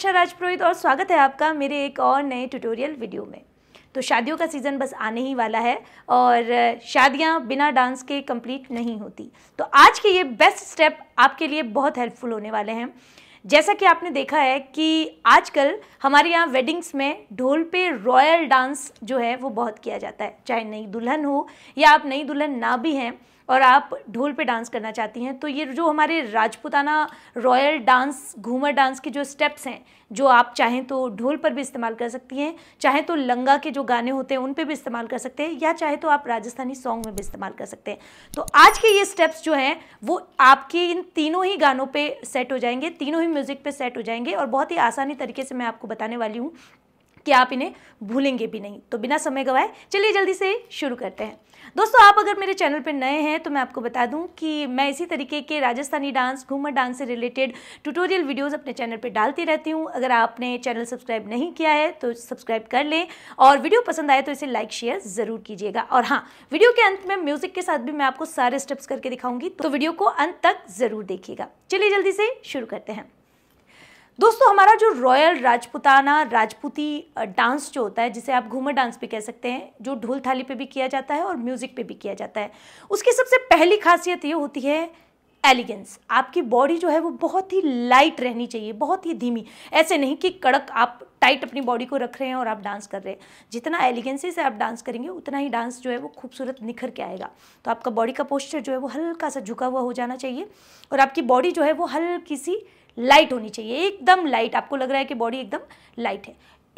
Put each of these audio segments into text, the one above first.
रक्षा राजपुरोहित और स्वागत है आपका मेरे एक और नए ट्यूटोरियल वीडियो में तो शादियों का सीज़न बस आने ही वाला है और शादियां बिना डांस के कंप्लीट नहीं होती तो आज के ये बेस्ट स्टेप आपके लिए बहुत हेल्पफुल होने वाले हैं जैसा कि आपने देखा है कि आजकल हमारे यहाँ वेडिंग्स में ढोल पे रॉयल डांस जो है वो बहुत किया जाता है चाहे नई दुल्हन हो या आप नई दुल्हन ना भी हैं और आप ढोल पे डांस करना चाहती हैं तो ये जो हमारे Rajputana royal dance Ghoomar dance के जो स्टेप्स हैं जो आप चाहें तो ढोल पर भी इस्तेमाल कर सकती हैं चाहे तो लंगा के जो गाने होते हैं उन पर भी इस्तेमाल कर सकते हैं या चाहे तो आप राजस्थानी सॉन्ग में भी इस्तेमाल कर सकते हैं तो आज के ये स्टेप्स जो हैं वो आपके इन तीनों ही गानों पर सेट हो जाएंगे तीनों ही म्यूज़िक पर सेट हो जाएंगे और बहुत ही आसानी तरीके से मैं आपको बताने वाली हूँ कि आप इन्हें भूलेंगे भी नहीं तो बिना समय गवाए चलिए जल्दी से शुरू करते हैं दोस्तों आप अगर मेरे चैनल पर नए हैं तो मैं आपको बता दूं कि मैं इसी तरीके के राजस्थानी डांस घूमर डांस से रिलेटेड ट्यूटोरियल वीडियोस अपने चैनल पर डालती रहती हूं अगर आपने चैनल सब्सक्राइब नहीं किया है तो सब्सक्राइब कर लें और वीडियो पसंद आए तो इसे लाइक शेयर ज़रूर कीजिएगा और हाँ वीडियो के अंत में म्यूज़िक के साथ भी मैं आपको सारे स्टेप्स करके दिखाऊंगी तो वीडियो को अंत तक ज़रूर देखिएगा चलिए जल्दी से शुरू करते हैं दोस्तों हमारा जो रॉयल राजपुताना राजपूती डांस जो होता है जिसे आप घूमर डांस भी कह सकते हैं जो ढोल थाली पे भी किया जाता है और म्यूज़िक पे भी किया जाता है उसकी सबसे पहली खासियत ये होती है एलिगेंस आपकी बॉडी जो है वो बहुत ही लाइट रहनी चाहिए बहुत ही धीमी ऐसे नहीं कि कड़क आप टाइट अपनी बॉडी को रख रहे हैं और आप डांस कर रहे हैं जितना एलिगेंसी से आप डांस करेंगे उतना ही डांस जो है वो खूबसूरत निखर के आएगा तो आपका बॉडी का पोस्चर जो है वो हल्का सा झुका हुआ हो जाना चाहिए और आपकी बॉडी जो है वो हल्की सी लाइट होनी चाहिए एकदम लाइट आपको लग रहा है कि बॉडी एकदम लाइट है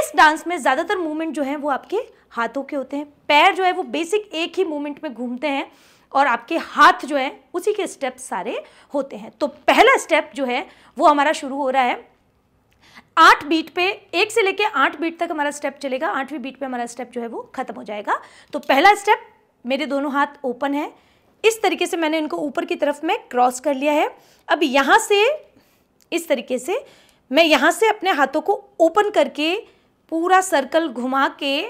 इस डांस में ज़्यादातर मूवमेंट जो है वो आपके हाथों के होते हैं पैर जो है वो बेसिक एक ही मूवमेंट में घूमते हैं और आपके हाथ जो है उसी के स्टेप सारे होते हैं तो पहला स्टेप जो है वो हमारा शुरू हो रहा है आठ बीट पे एक से लेके आठ बीट तक हमारा स्टेप चलेगा आठवीं बीट पे हमारा स्टेप जो है वो खत्म हो जाएगा तो पहला स्टेप मेरे दोनों हाथ ओपन है इस तरीके से मैंने इनको ऊपर की तरफ में क्रॉस कर लिया है अब यहाँ से इस तरीके से मैं यहाँ से अपने हाथों को ओपन करके पूरा सर्कल घुमा के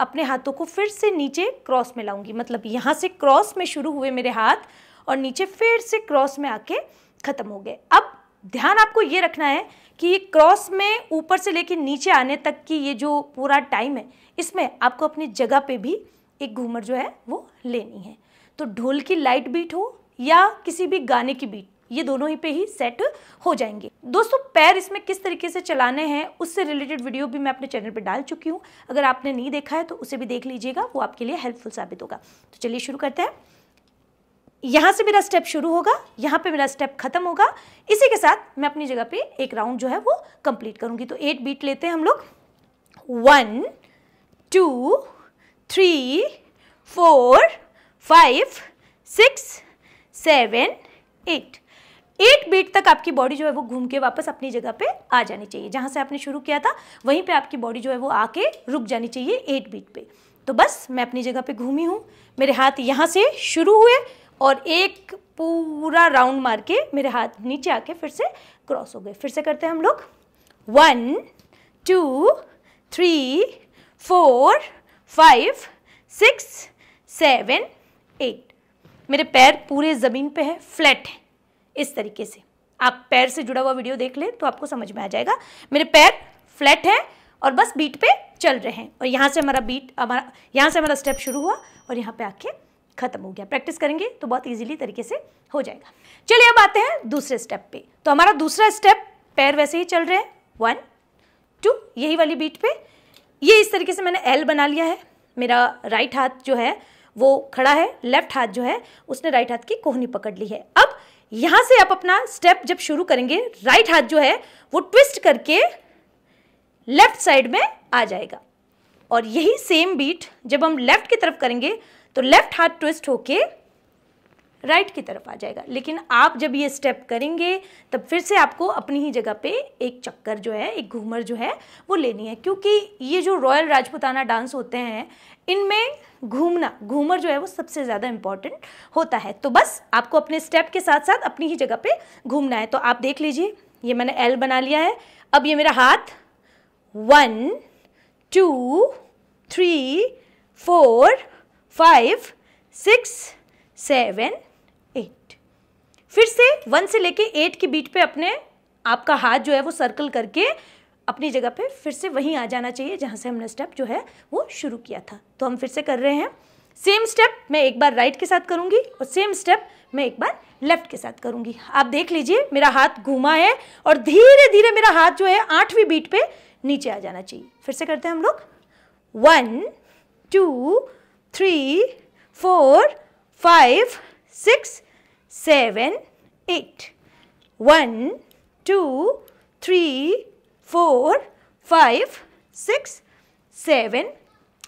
अपने हाथों को फिर से नीचे क्रॉस में लाऊंगी मतलब यहाँ से क्रॉस में शुरू हुए मेरे हाथ और नीचे फिर से क्रॉस में आके ख़त्म हो गए अब ध्यान आपको ये रखना है कि ये क्रॉस में ऊपर से लेके नीचे आने तक की ये जो पूरा टाइम है इसमें आपको अपनी जगह पे भी एक घूमर जो है वो लेनी है तो ढोल की लाइट बीट हो या किसी भी गाने की बीट ये दोनों ही पे ही सेट हो जाएंगे दोस्तों पैर इसमें किस तरीके से चलाने हैं उससे रिलेटेड वीडियो भी मैं अपने चैनल पर डाल चुकी हूँ अगर आपने नहीं देखा है तो उसे भी देख लीजिएगा वो आपके लिए हेल्पफुल साबित होगा तो चलिए शुरू करते हैं यहाँ से मेरा स्टेप शुरू होगा यहाँ पे मेरा स्टेप खत्म होगा इसी के साथ मैं अपनी जगह पे एक राउंड जो है वो कंप्लीट करूँगी तो एट बीट लेते हैं हम लोग one two three four five six seven eight eight beat तक आपकी बॉडी जो है वो घूम के वापस अपनी जगह पे आ जानी चाहिए जहां से आपने शुरू किया था वहीं पे आपकी बॉडी जो है वो आके रुक जानी चाहिए एट बीट पे तो बस मैं अपनी जगह पे घूमी हूँ मेरे हाथ यहाँ से शुरू हुए और एक पूरा राउंड मार के मेरे हाथ नीचे आके फिर से क्रॉस हो गए फिर से करते हैं हम लोग one two three four five six seven eight मेरे पैर पूरे ज़मीन पे है फ्लैट है इस तरीके से आप पैर से जुड़ा हुआ वीडियो देख लें तो आपको समझ में आ जाएगा मेरे पैर फ्लैट हैं और बस बीट पे चल रहे हैं और यहाँ से हमारा बीट हमारा यहाँ से हमारा स्टेप शुरू हुआ और यहाँ पे आके खत्म हो गया प्रैक्टिस करेंगे तो बहुत इजीली तरीके से हो जाएगा चलिए अब आते हैं दूसरे स्टेप पे तो हमारा दूसरा स्टेप पैर वैसे ही चल रहे हैं वन टू यही वाली बीट पे ये इस तरीके से मैंने एल बना लिया है मेरा राइट हाथ जो है वो खड़ा है लेफ्ट हाथ जो है उसने राइट हाथ की कोहनी पकड़ ली है अब यहां से आप अपना स्टेप जब शुरू करेंगे राइट हाथ जो है वो ट्विस्ट करके लेफ्ट साइड में आ जाएगा और यही सेम बीट जब हम लेफ्ट की तरफ करेंगे तो लेफ्ट हाथ ट्विस्ट होके राइट की तरफ आ जाएगा लेकिन आप जब ये स्टेप करेंगे तब फिर से आपको अपनी ही जगह पे एक चक्कर जो है एक घूमर जो है वो लेनी है क्योंकि ये जो रॉयल राजपुताना डांस होते हैं इनमें घूमना घूमर जो है वो सबसे ज़्यादा इम्पॉर्टेंट होता है तो बस आपको अपने स्टेप के साथ साथ अपनी ही जगह पर घूमना है तो आप देख लीजिए ये मैंने एल बना लिया है अब ये मेरा हाथ one two three four five six seven फिर से वन से लेके एट के बीट पे अपने आपका हाथ जो है वो सर्कल करके अपनी जगह पे फिर से वहीं आ जाना चाहिए जहाँ से हमने स्टेप जो है वो शुरू किया था तो हम फिर से कर रहे हैं सेम स्टेप मैं एक बार राइट के साथ करूँगी और सेम स्टेप मैं एक बार लेफ्ट के साथ करूँगी आप देख लीजिए मेरा हाथ घूमा है और धीरे धीरे मेरा हाथ जो है आठवीं बीट पे नीचे आ जाना चाहिए फिर से करते हैं हम लोग one two three four five six seven, eight. One, two, three, four, five, six, seven,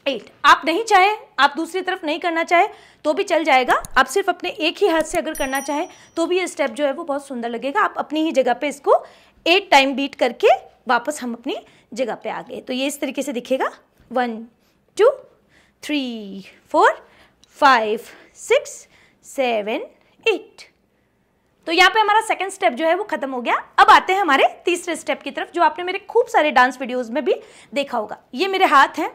eight आप नहीं चाहे आप दूसरी तरफ नहीं करना चाहे तो भी चल जाएगा आप सिर्फ अपने एक ही हाथ से अगर करना चाहे तो भी ये स्टेप जो है वो बहुत सुंदर लगेगा आप अपनी ही जगह पे इसको एट टाइम बीट करके वापस हम अपनी जगह पे आ गए तो ये इस तरीके से दिखेगा one two three four five six seven eight तो यहाँ पे हमारा सेकंड स्टेप जो है वो खत्म हो गया अब आते हैं हमारे तीसरे स्टेप की तरफ जो आपने मेरे खूब सारे डांस वीडियोस में भी देखा होगा ये मेरे हाथ हैं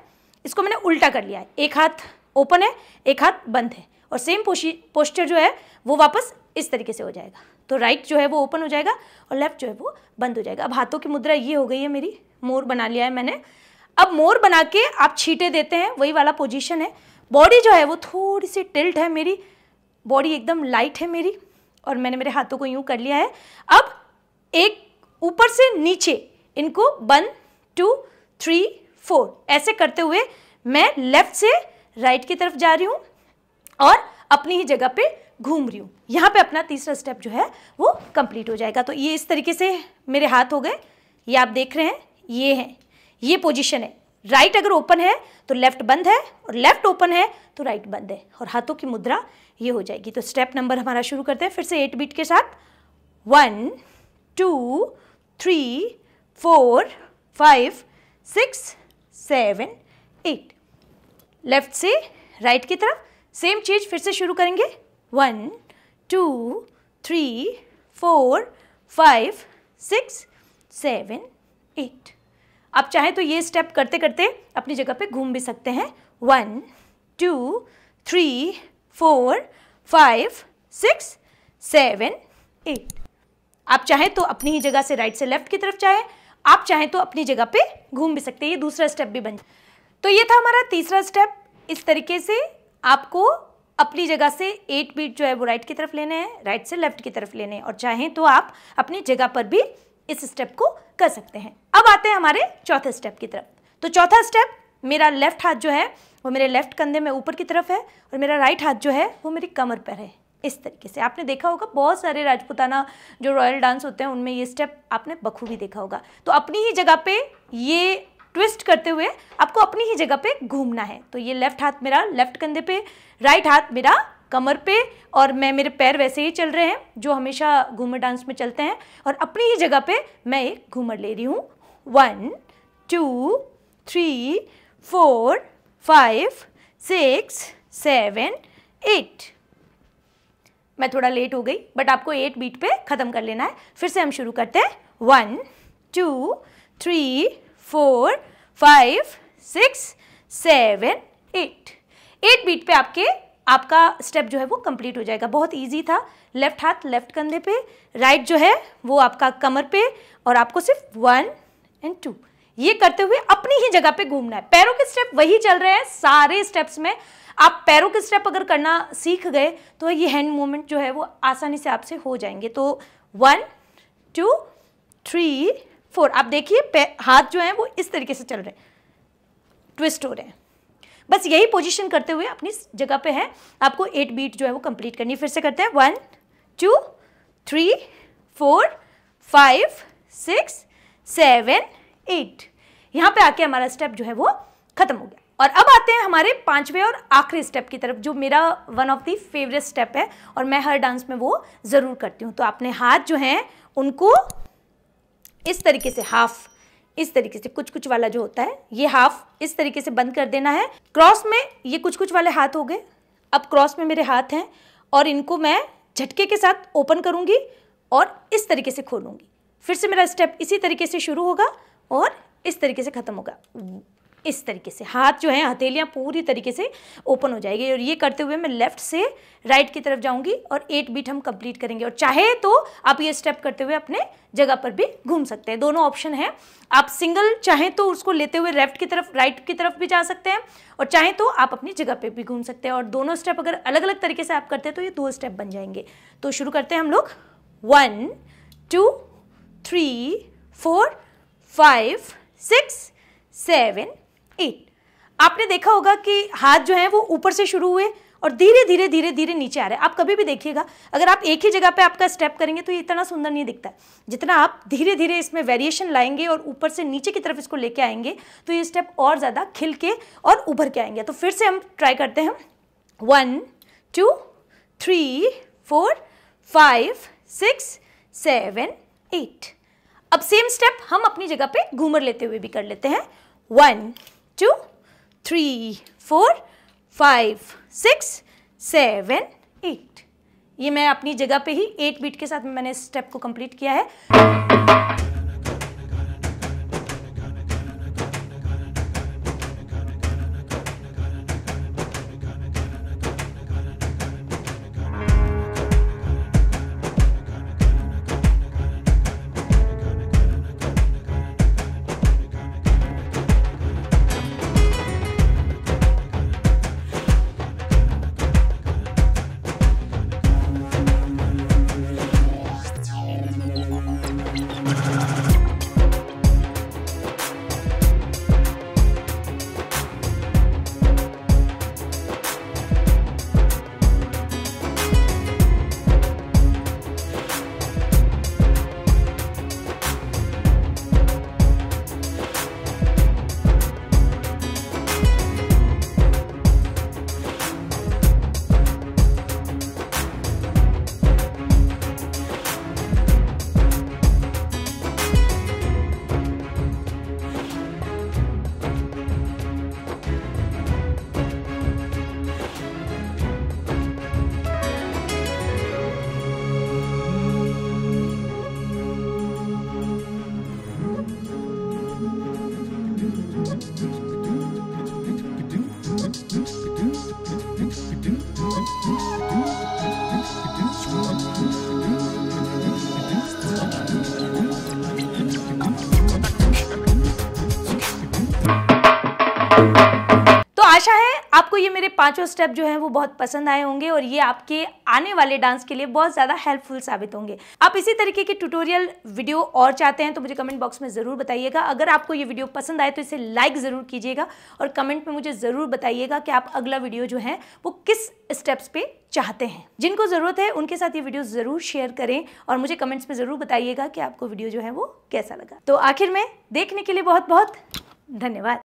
इसको मैंने उल्टा कर लिया है एक हाथ ओपन है एक हाथ बंद है और सेम पोस्टर जो है वो वापस इस तरीके से हो जाएगा तो राइट जो है वो ओपन हो जाएगा और लेफ्ट जो है वो बंद हो जाएगा अब हाथों की मुद्रा ये हो गई है मेरी मोर बना लिया है मैंने अब मोर बना के आप छीटे देते हैं वही वाला पोजीशन है बॉडी जो है वो थोड़ी सी टिल्ट है मेरी बॉडी एकदम लाइट है मेरी और मैंने मेरे हाथों को यूं कर लिया है अब एक ऊपर से नीचे इनको वन टू थ्री फोर ऐसे करते हुए मैं लेफ्ट से राइट की तरफ जा रही हूँ और अपनी ही जगह पे घूम रही हूँ यहाँ पे अपना तीसरा स्टेप जो है वो कंप्लीट हो जाएगा तो ये इस तरीके से मेरे हाथ हो गए ये आप देख रहे हैं ये हैं ये पोजिशन है राइट अगर ओपन है तो लेफ्ट बंद है और लेफ्ट ओपन है तो राइट बंद है और हाथों की मुद्रा ये हो जाएगी तो स्टेप नंबर हमारा शुरू करते हैं फिर से एट बीट के साथ one two three four five six seven eight left से राइट right की तरफ सेम चीज फिर से शुरू करेंगे one two three four five six seven eight आप चाहे तो ये स्टेप करते करते अपनी जगह पे घूम भी सकते हैं one two three four five six seven eight आप चाहे तो अपनी ही जगह से राइट से लेफ्ट की तरफ चाहे आप चाहें तो अपनी जगह पे घूम भी सकते हैं ये दूसरा स्टेप भी बन तो ये था हमारा तीसरा स्टेप इस तरीके से आपको अपनी जगह से एट बीट जो है वो राइट की तरफ लेने हैं राइट से लेफ्ट की तरफ लेने हैं और चाहें तो आप अपनी जगह पर भी इस स्टेप को कर सकते हैं अब आते हैं हमारे चौथे स्टेप की तरफ तो चौथा स्टेप मेरा लेफ्ट हाथ जो है वो मेरे लेफ्ट कंधे में ऊपर की तरफ है और मेरा राइट हाथ जो है वो मेरी कमर पर है इस तरीके से आपने देखा होगा बहुत सारे राजपुताना जो रॉयल डांस होते हैं उनमें ये स्टेप आपने बखूबी देखा होगा तो अपनी ही जगह पे ये ट्विस्ट करते हुए आपको अपनी ही जगह पे घूमना है तो ये लेफ्ट हाथ मेरा लेफ्ट कंधे पे राइट हाथ मेरा कमर पे और मैं मेरे पैर वैसे ही चल रहे हैं जो हमेशा घूमर डांस में चलते हैं और अपनी ही जगह पे मैं एक घूमर ले रही हूँ one two three four five six seven eight मैं थोड़ा लेट हो गई बट आपको एट बीट पे ख़त्म कर लेना है फिर से हम शुरू करते हैं one two three four five six seven eight eight beat पे आपके आपका स्टेप जो है वो कंप्लीट हो जाएगा बहुत इजी था लेफ्ट हाथ लेफ्ट कंधे पे राइट जो है वो आपका कमर पे और आपको सिर्फ वन एंड टू ये करते हुए अपनी ही जगह पे घूमना है पैरों के स्टेप वही चल रहे हैं सारे स्टेप्स में आप पैरों के स्टेप अगर करना सीख गए तो ये हैंड मूवमेंट जो है वो आसानी से आपसे हो जाएंगे तो वन टू थ्री फोर आप देखिए हाथ जो है वो इस तरीके से चल रहे हैं ट्विस्ट हो रहे हैं बस यही पोजिशन करते हुए अपनी जगह पे है आपको एट बीट जो है वो कंप्लीट करनी फिर से करते हैं one two three four five six seven eight यहाँ पे आके हमारा स्टेप जो है वो खत्म हो गया और अब आते हैं हमारे पांचवें और आखिरी स्टेप की तरफ जो मेरा one of the favourite step है और मैं हर डांस में वो ज़रूर करती हूँ तो अपने हाथ जो हैं उनको इस तरीके से हाफ इस तरीके से कुछ कुछ वाला जो होता है ये हाफ इस तरीके से बंद कर देना है क्रॉस में ये कुछ कुछ वाले हाथ हो गए अब क्रॉस में मेरे हाथ हैं और इनको मैं झटके के साथ ओपन करूंगी और इस तरीके से खोलूंगी फिर से मेरा स्टेप इसी तरीके से शुरू होगा और इस तरीके से ख़त्म होगा इस तरीके से हाथ जो है हथेलियाँ पूरी तरीके से ओपन हो जाएगी और ये करते हुए मैं लेफ्ट से राइट की तरफ जाऊँगी और एट बीट हम कंप्लीट करेंगे और चाहे तो आप ये स्टेप करते हुए अपने जगह पर भी घूम सकते हैं दोनों ऑप्शन है आप सिंगल चाहे तो उसको लेते हुए लेफ्ट की तरफ राइट की तरफ भी जा सकते हैं और चाहे तो आप अपनी जगह पर भी घूम सकते हैं और दोनों स्टेप अगर अलग अलग तरीके से आप करते हैं तो ये दो स्टेप बन जाएंगे तो शुरू करते हैं हम लोग one two three four five six seven eight आपने देखा होगा कि हाथ जो है वो ऊपर से शुरू हुए और धीरे धीरे धीरे धीरे नीचे आ रहे हैं आप कभी भी देखिएगा अगर आप एक ही जगह पे आपका स्टेप करेंगे तो ये इतना सुंदर नहीं दिखता जितना आप धीरे धीरे इसमें वेरिएशन लाएंगे और ऊपर से नीचे की तरफ इसको लेके आएंगे तो ये स्टेप और ज़्यादा खिल के और उभर के आएंगे तो फिर से हम ट्राई करते हैं one two three four five six seven eight अब सेम स्टेप हम अपनी जगह पर घूमर लेते हुए भी कर लेते हैं one two, three, four, five six seven eight ये मैं अपनी जगह पे ही एट बीट के साथ मैंने स्टेप को कंप्लीट किया है आपको ये मेरे पांचों स्टेप जो हैं वो बहुत पसंद आए होंगे और ये आपके आने वाले डांस के लिए बहुत ज़्यादा हेल्पफुल साबित होंगे आप इसी तरीके के ट्यूटोरियल वीडियो और चाहते हैं तो मुझे कमेंट बॉक्स में ज़रूर बताइएगा अगर आपको ये वीडियो पसंद आए तो इसे लाइक ज़रूर कीजिएगा और कमेंट में मुझे ज़रूर बताइएगा कि आप अगला वीडियो जो है वो किस स्टेप्स पे चाहते हैं जिनको ज़रूरत है उनके साथ ये वीडियो ज़रूर शेयर करें और मुझे कमेंट्स में ज़रूर बताइएगा कि आपको वीडियो जो है वो कैसा लगा तो आखिर में देखने के लिए बहुत बहुत धन्यवाद